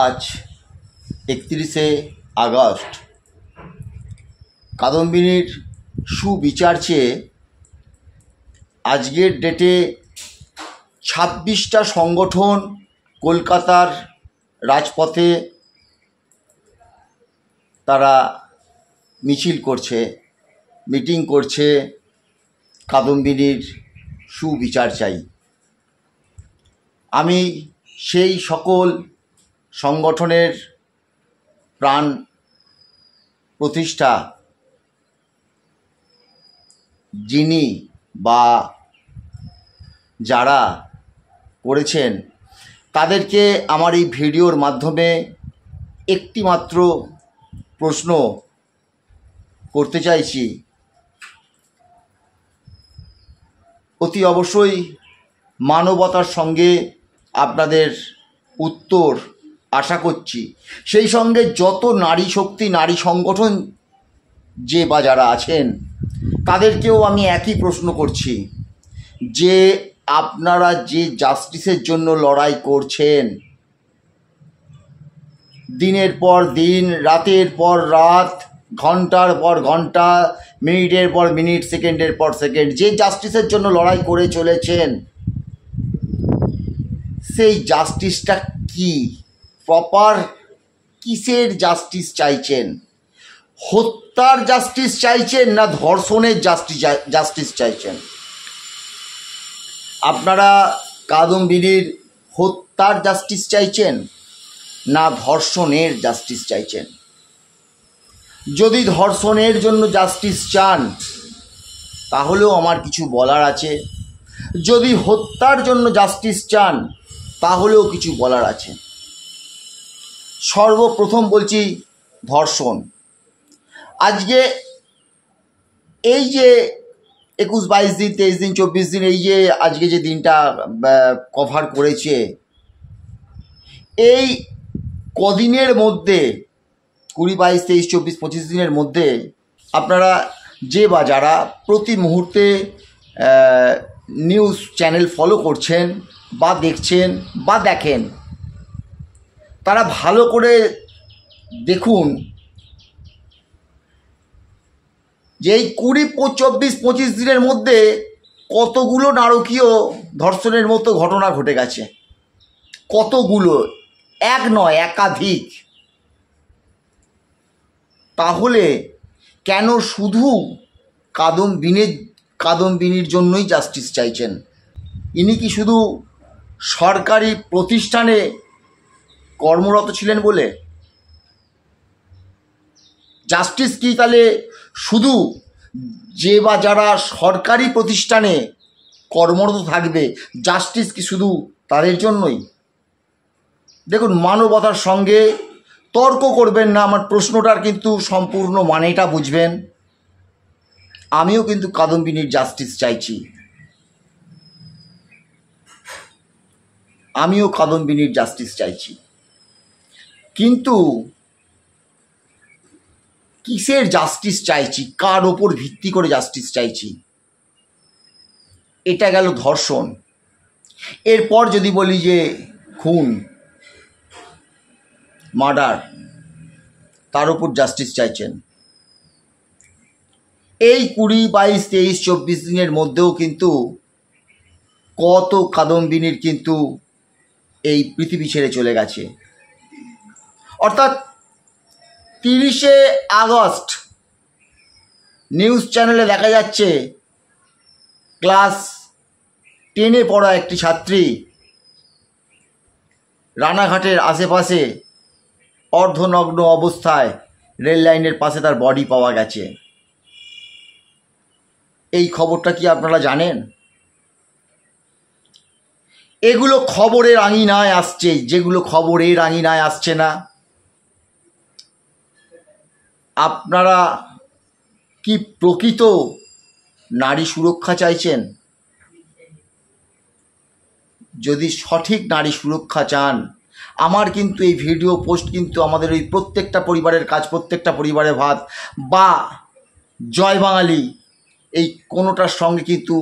আজ একত্রিশে আগস্ট কাদম্বিনীর সুবিচার চেয়ে আজকের ডেটে ছাব্বিশটা সংগঠন কলকাতার রাজপথে তারা মিছিল করছে মিটিং করছে কাদম্বিনীর সুবিচার চাই আমি সেই সকল সংগঠনের প্রাণ প্রতিষ্ঠা যিনি বা যারা করেছেন তাদেরকে আমার এই ভিডিওর মাধ্যমে একটি মাত্র প্রশ্ন করতে চাইছি অতি অবশ্যই মানবতার সঙ্গে আপনাদের উত্তর আশা করছি সেই সঙ্গে যত নারী শক্তি নারী সংগঠন যে বা যারা আছেন তাদেরকেও আমি একই প্রশ্ন করছি যে আপনারা যে জাস্টিসের জন্য লড়াই করছেন দিনের পর দিন রাতের পর রাত ঘন্টার পর ঘন্টা মিনিটের পর মিনিট সেকেন্ডের পর সেকেন্ড যে জাস্টিসের জন্য লড়াই করে চলেছেন সেই জাস্টিসটা কী প্রপার কিসের জাস্টিস চাইছেন হত্যার জাস্টিস চাইছেন না ধর্ষণের জাস্টিস জাস্টিস চাইছেন আপনারা কাদম্বিনীর হত্যার জাস্টিস চাইছেন না ধর্ষণের জাস্টিস চাইছেন যদি ধর্ষণের জন্য জাস্টিস চান তাহলেও আমার কিছু বলার আছে যদি হত্যার জন্য জাস্টিস চান তাহলেও কিছু বলার আছে সর্বপ্রথম বলছি ধর্ষণ আজকে এই যে একুশ বাইশ দিন তেইশ দিন চব্বিশ দিন এই যে আজকে যে দিনটা কভার করেছে এই কদিনের মধ্যে কুড়ি বাইশ তেইশ চব্বিশ পঁচিশ দিনের মধ্যে আপনারা যে বা যারা প্রতি মুহূর্তে নিউজ চ্যানেল ফলো করছেন বা দেখছেন বা দেখেন তারা ভালো করে দেখুন যে এই কুড়ি চব্বিশ পঁচিশ দিনের মধ্যে কতগুলো নারকীয় ধর্ষণের মতো ঘটনা ঘটে গেছে কতগুলো এক নয় একাধিক তাহলে কেন শুধু কাদম্বিনীর কাদম্বিনীর জন্যই জাস্টিস চাইছেন ইনি কি শুধু সরকারি প্রতিষ্ঠানে কর্মরত ছিলেন বলে জাস্টিস কি তাহলে শুধু যে বা যারা সরকারি প্রতিষ্ঠানে কর্মরত থাকবে জাস্টিস কি শুধু তাদের জন্যই দেখুন মানবতার সঙ্গে তর্ক করবেন না আমার প্রশ্নটার কিন্তু সম্পূর্ণ মানেটা বুঝবেন আমিও কিন্তু কাদম্বিনীর জাস্টিস চাইছি আমিও কাদম্বিনীর জাস্টিস চাইছি কিন্তু কিসের জাস্টিস চাইছি কার ওপর ভিত্তি করে জাস্টিস চাইছি এটা গেল ধর্ষণ এরপর যদি বলি যে খুন মার্ডার তার উপর জাস্টিস চাইছেন এই কুড়ি বাইশ তেইশ চব্বিশ দিনের মধ্যেও কিন্তু কত কাদম্বিনীর কিন্তু এই পৃথিবী ছেড়ে চলে গেছে অর্থাৎ তিরিশে আগস্ট নিউজ চ্যানেলে দেখা যাচ্ছে ক্লাস টেনে পড়া একটি ছাত্রী রানাঘাটের আশেপাশে অর্ধনগ্ন অবস্থায় রেল লাইনের পাশে তার বডি পাওয়া গেছে এই খবরটা কি আপনারা জানেন এগুলো খবরের আঙিনায় আসছে যেগুলো খবরের আঙিনায় আসছে না আপনারা কি প্রকৃত নারী সুরক্ষা চাইছেন যদি সঠিক নারী সুরক্ষা চান আমার কিন্তু এই ভিডিও পোস্ট কিন্তু আমাদের ওই প্রত্যেকটা পরিবারের কাজ প্রত্যেকটা পরিবারের ভাত বা জয় বাঙালি এই কোনোটার সঙ্গে কিন্তু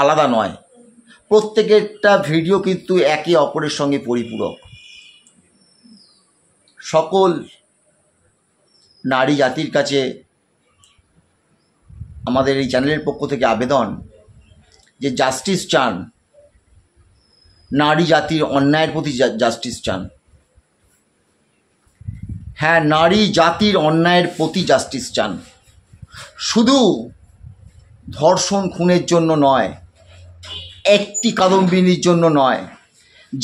আলাদা নয় প্রত্যেকেরটা ভিডিও কিন্তু একে অপরের সঙ্গে পরিপূরক সকল নারী জাতির কাছে আমাদের এই চ্যানেলের পক্ষ থেকে আবেদন যে জাস্টিস চান নারী জাতির অন্যায়ের প্রতি জাস্টিস চান হ্যাঁ নারী জাতির অন্যায়ের প্রতি জাস্টিস চান শুধু ধর্ষণ খুনের জন্য নয় একটি কাদম্বিনীর জন্য নয়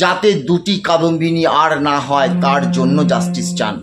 যাতে দুটি কাদম্বিনী আর না হয় তার জন্য জাস্টিস চান